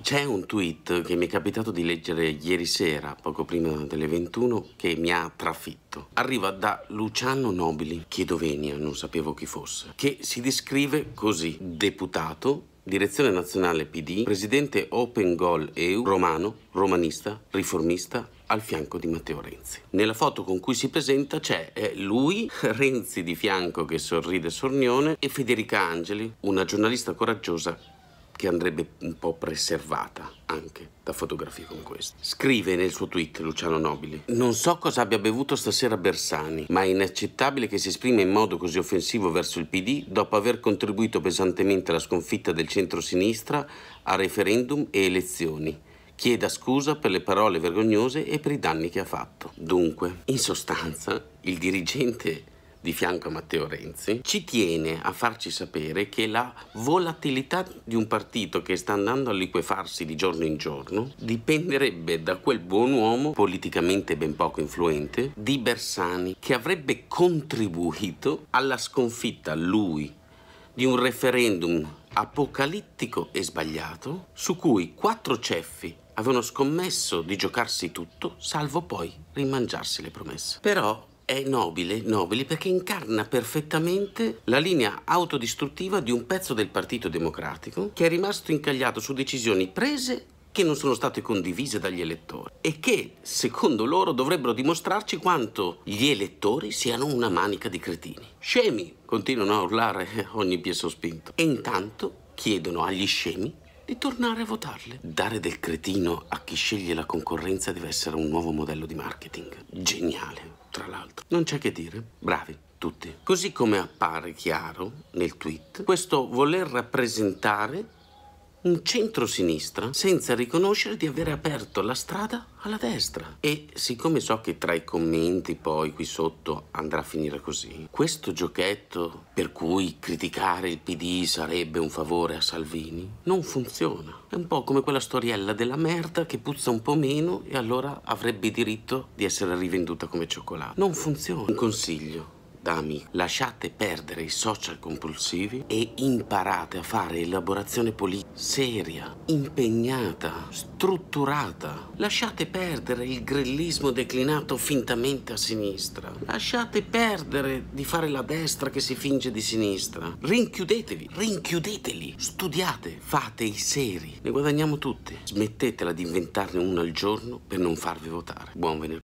C'è un tweet che mi è capitato di leggere ieri sera, poco prima delle 21, che mi ha trafitto. Arriva da Luciano Nobili, Chiedovenia, non sapevo chi fosse, che si descrive così, deputato, direzione nazionale PD, presidente Open Goal EU, romano, romanista, riformista, al fianco di Matteo Renzi. Nella foto con cui si presenta c'è lui, Renzi di fianco che sorride sornione e Federica Angeli, una giornalista coraggiosa che andrebbe un po' preservata anche da fotografie come questa. Scrive nel suo tweet Luciano Nobili: Non so cosa abbia bevuto stasera Bersani, ma è inaccettabile che si esprima in modo così offensivo verso il PD dopo aver contribuito pesantemente alla sconfitta del centro-sinistra a referendum e elezioni. Chieda scusa per le parole vergognose e per i danni che ha fatto. Dunque, in sostanza, il dirigente di fianco a Matteo Renzi, ci tiene a farci sapere che la volatilità di un partito che sta andando a liquefarsi di giorno in giorno dipenderebbe da quel buon uomo, politicamente ben poco influente, di Bersani, che avrebbe contribuito alla sconfitta, lui, di un referendum apocalittico e sbagliato su cui quattro ceffi avevano scommesso di giocarsi tutto, salvo poi rimangiarsi le promesse. Però è nobile, nobile perché incarna perfettamente la linea autodistruttiva di un pezzo del Partito Democratico che è rimasto incagliato su decisioni prese che non sono state condivise dagli elettori e che, secondo loro, dovrebbero dimostrarci quanto gli elettori siano una manica di cretini. Scemi, continuano a urlare ogni pie spinto. E intanto chiedono agli scemi di tornare a votarle. Dare del cretino a chi sceglie la concorrenza deve essere un nuovo modello di marketing. Geniale tra l'altro. Non c'è che dire. Bravi, tutti. Così come appare chiaro nel tweet, questo voler rappresentare un centro-sinistra senza riconoscere di aver aperto la strada alla destra. E siccome so che tra i commenti poi qui sotto andrà a finire così, questo giochetto per cui criticare il PD sarebbe un favore a Salvini non funziona. È un po' come quella storiella della merda che puzza un po' meno e allora avrebbe diritto di essere rivenduta come cioccolato. Non funziona. Un consiglio da amico. Lasciate perdere i social compulsivi e imparate a fare elaborazione politica seria, impegnata, strutturata. Lasciate perdere il grillismo declinato fintamente a sinistra. Lasciate perdere di fare la destra che si finge di sinistra. Rinchiudetevi, rinchiudeteli, studiate, fate i seri. Ne guadagniamo tutti. Smettetela di inventarne uno al giorno per non farvi votare. Buon venerdì.